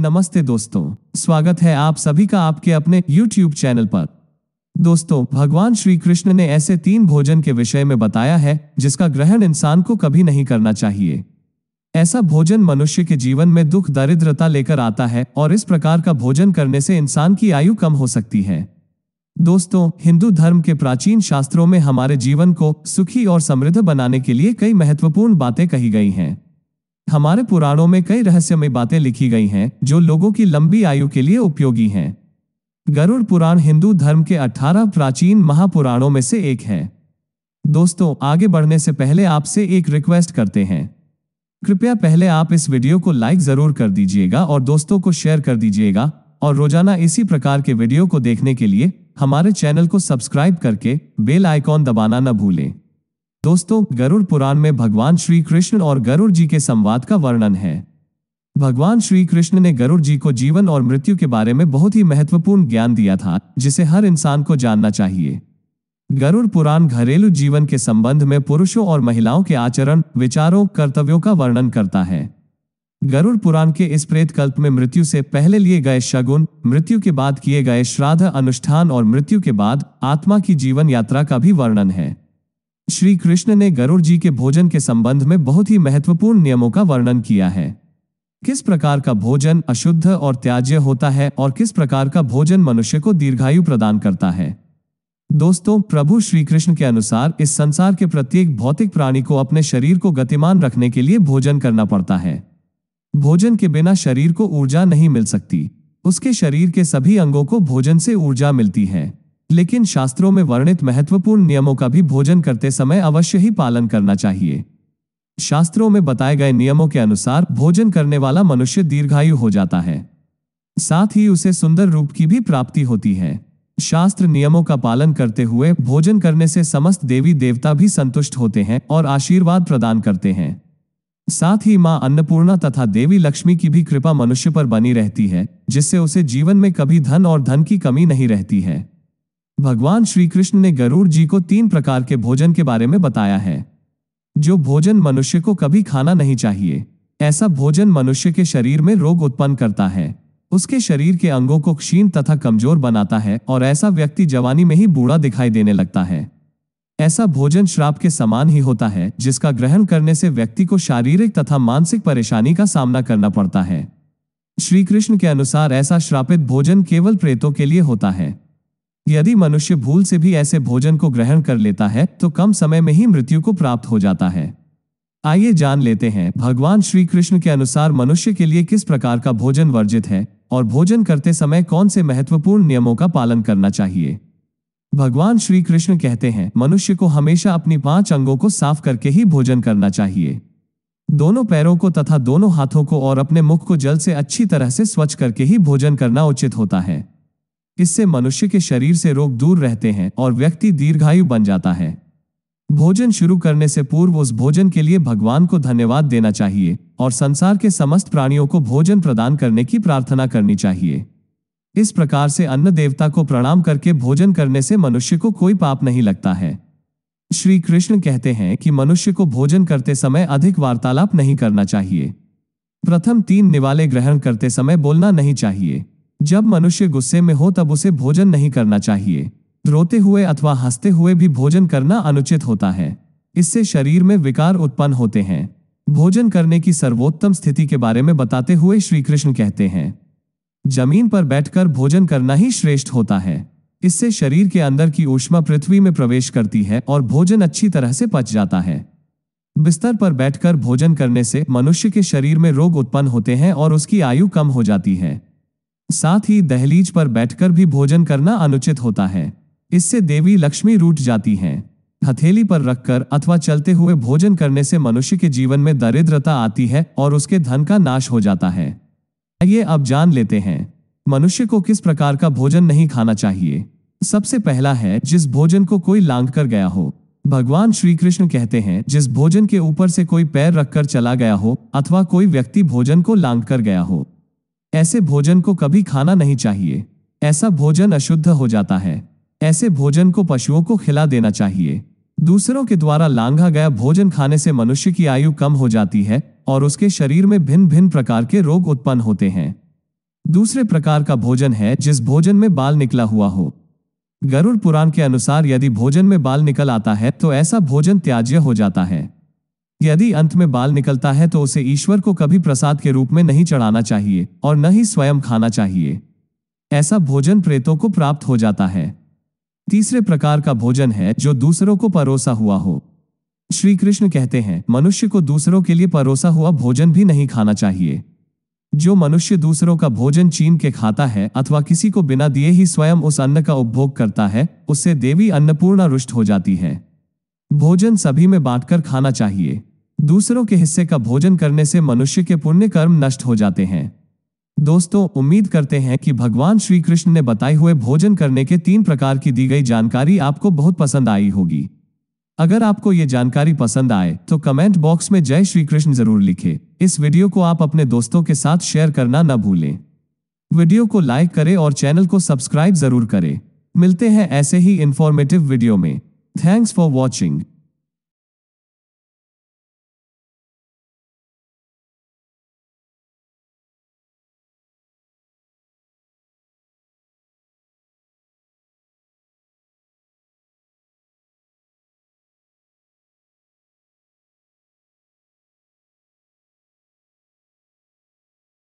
नमस्ते दोस्तों स्वागत है आप सभी का आपके अपने YouTube चैनल पर दोस्तों भगवान श्री कृष्ण ने ऐसे तीन भोजन के विषय में बताया है जिसका ग्रहण इंसान को कभी नहीं करना चाहिए ऐसा भोजन मनुष्य के जीवन में दुख दरिद्रता लेकर आता है और इस प्रकार का भोजन करने से इंसान की आयु कम हो सकती है दोस्तों हिंदू धर्म के प्राचीन शास्त्रों में हमारे जीवन को सुखी और समृद्ध बनाने के लिए कई महत्वपूर्ण बातें कही गई हैं हमारे पुराणों में कई रहस्यमय बातें लिखी गई हैं जो लोगों की लंबी आयु के लिए उपयोगी हैं गरुड़ पुराण हिंदू धर्म के 18 प्राचीन महापुराणों में से एक है दोस्तों आगे बढ़ने से पहले आपसे एक रिक्वेस्ट करते हैं कृपया पहले आप इस वीडियो को लाइक जरूर कर दीजिएगा और दोस्तों को शेयर कर दीजिएगा और रोजाना इसी प्रकार के वीडियो को देखने के लिए हमारे चैनल को सब्सक्राइब करके बेल आइकॉन दबाना न भूलें दोस्तों गरुड़ पुराण में भगवान श्री कृष्ण और गरुड़ जी के संवाद का वर्णन है भगवान श्री कृष्ण ने गरुड़ जी को जीवन और मृत्यु के बारे में बहुत ही महत्वपूर्ण ज्ञान दिया था जिसे हर इंसान को जानना चाहिए गरुड़ पुराण घरेलू जीवन के संबंध में पुरुषों और महिलाओं के आचरण विचारों कर्तव्यों का वर्णन करता है गरुड़ पुराण के इस प्रेत कल्प में मृत्यु से पहले लिए गए शगुन मृत्यु के बाद किए गए श्राद्ध अनुष्ठान और मृत्यु के बाद आत्मा की जीवन यात्रा का भी वर्णन है श्री कृष्ण ने गरुड़ जी के भोजन के संबंध में बहुत ही महत्वपूर्ण नियमों का वर्णन किया है किस प्रकार का भोजन अशुद्ध और त्याज्य होता है और किस प्रकार का भोजन मनुष्य को दीर्घायु प्रदान करता है दोस्तों प्रभु श्री कृष्ण के अनुसार इस संसार के प्रत्येक भौतिक प्राणी को अपने शरीर को गतिमान रखने के लिए भोजन करना पड़ता है भोजन के बिना शरीर को ऊर्जा नहीं मिल सकती उसके शरीर के सभी अंगों को भोजन से ऊर्जा मिलती है लेकिन शास्त्रों में वर्णित महत्वपूर्ण नियमों का भी भोजन करते समय अवश्य ही पालन करना चाहिए शास्त्रों में बताए गए नियमों के अनुसार भोजन करने वाला मनुष्य दीर्घायु हो जाता है साथ ही उसे सुंदर रूप की भी प्राप्ति होती है शास्त्र नियमों का पालन करते हुए भोजन करने से समस्त देवी देवता भी संतुष्ट होते हैं और आशीर्वाद प्रदान करते हैं साथ ही मां अन्नपूर्णा तथा देवी लक्ष्मी की भी कृपा मनुष्य पर बनी रहती है जिससे उसे जीवन में कभी धन और धन की कमी नहीं रहती है भगवान श्री कृष्ण ने गरुड़ जी को तीन प्रकार के भोजन के बारे में बताया है जो भोजन मनुष्य को कभी खाना नहीं चाहिए ऐसा भोजन मनुष्य के शरीर में रोग उत्पन्न करता है उसके शरीर के अंगों को क्षीण तथा कमजोर बनाता है और ऐसा व्यक्ति जवानी में ही बूढ़ा दिखाई देने लगता है ऐसा भोजन श्राप के समान ही होता है जिसका ग्रहण करने से व्यक्ति को शारीरिक तथा मानसिक परेशानी का सामना करना पड़ता है श्री कृष्ण के अनुसार ऐसा श्रापित भोजन केवल प्रेतों के लिए होता है यदि मनुष्य भूल से भी ऐसे भोजन को ग्रहण कर लेता है तो कम समय में ही मृत्यु को प्राप्त हो जाता है आइए जान लेते हैं भगवान श्री कृष्ण के अनुसार मनुष्य के लिए किस प्रकार का भोजन वर्जित है और भोजन करते समय कौन से महत्वपूर्ण नियमों का पालन करना चाहिए भगवान श्री कृष्ण कहते हैं मनुष्य को हमेशा अपनी पांच अंगों को साफ करके ही भोजन करना चाहिए दोनों पैरों को तथा दोनों हाथों को और अपने मुख को जल से अच्छी तरह से स्वच्छ करके ही भोजन करना उचित होता है इससे मनुष्य के शरीर से रोग दूर रहते हैं और व्यक्ति दीर्घायु बन जाता है भोजन शुरू करने से पूर्व उस भोजन के लिए भगवान को धन्यवाद देना चाहिए और संसार के समस्त प्राणियों को भोजन प्रदान करने की प्रार्थना करनी चाहिए इस प्रकार से अन्न देवता को प्रणाम करके भोजन करने से मनुष्य को कोई पाप नहीं लगता है श्री कृष्ण कहते हैं कि मनुष्य को भोजन करते समय अधिक वार्तालाप नहीं करना चाहिए प्रथम तीन निवाले ग्रहण करते समय बोलना नहीं चाहिए जब मनुष्य गुस्से में हो तब उसे भोजन नहीं करना चाहिए रोते हुए अथवा हंसते हुए भी भोजन करना अनुचित होता है इससे शरीर में विकार उत्पन्न होते हैं भोजन करने की सर्वोत्तम स्थिति के बारे में बताते हुए श्री कृष्ण कहते हैं जमीन पर बैठकर भोजन करना ही श्रेष्ठ होता है इससे शरीर के अंदर की ऊष्मा पृथ्वी में प्रवेश करती है और भोजन अच्छी तरह से पच जाता है बिस्तर पर बैठकर भोजन करने से मनुष्य के शरीर में रोग उत्पन्न होते हैं और उसकी आयु कम हो जाती है साथ ही दहलीज पर बैठकर भी भोजन करना अनुचित होता है इससे देवी लक्ष्मी रूट जाती हैं हथेली पर रखकर अथवा चलते हुए भोजन करने से मनुष्य के जीवन में दरिद्रता आती है और उसके धन का नाश हो जाता है आइए अब जान लेते हैं मनुष्य को किस प्रकार का भोजन नहीं खाना चाहिए सबसे पहला है जिस भोजन को कोई लांग कर गया हो भगवान श्री कृष्ण कहते हैं जिस भोजन के ऊपर से कोई पैर रखकर चला गया हो अथवा कोई व्यक्ति भोजन को लांग कर गया हो ऐसे भोजन को कभी खाना नहीं चाहिए ऐसा भोजन अशुद्ध हो जाता है ऐसे भोजन को पशुओं को खिला देना चाहिए दूसरों के द्वारा लांघा गया भोजन खाने से मनुष्य की आयु कम हो जाती है और उसके शरीर में भिन्न भिन्न प्रकार के रोग उत्पन्न होते हैं दूसरे प्रकार का भोजन है जिस भोजन में बाल निकला हुआ हो गरुड़ पुराण के अनुसार यदि भोजन में बाल निकल आता है तो ऐसा भोजन त्याज्य हो जाता है यदि अंत में बाल निकलता है तो उसे ईश्वर को कभी प्रसाद के रूप में नहीं चढ़ाना चाहिए और न ही स्वयं खाना चाहिए ऐसा भोजन प्रेतों को प्राप्त हो जाता है तीसरे प्रकार का भोजन है जो दूसरों को परोसा हुआ हो श्री कृष्ण कहते हैं मनुष्य को दूसरों के लिए परोसा हुआ भोजन भी नहीं खाना चाहिए जो मनुष्य दूसरों का भोजन चीन के खाता है अथवा किसी को बिना दिए ही स्वयं उस अन्न का उपभोग करता है उससे देवी अन्नपूर्णा रुष्ट हो जाती है भोजन सभी में बांटकर खाना चाहिए दूसरों के हिस्से का भोजन करने से मनुष्य के पुण्य कर्म नष्ट हो जाते हैं दोस्तों उम्मीद करते हैं कि भगवान श्री कृष्ण ने बताए हुए भोजन करने के तीन प्रकार की दी गई जानकारी आपको बहुत पसंद आई होगी अगर आपको ये जानकारी पसंद आए तो कमेंट बॉक्स में जय श्री कृष्ण जरूर लिखें। इस वीडियो को आप अपने दोस्तों के साथ शेयर करना न भूलें वीडियो को लाइक करें और चैनल को सब्सक्राइब जरूर करें मिलते हैं ऐसे ही इंफॉर्मेटिव वीडियो में थैंक्स फॉर वॉचिंग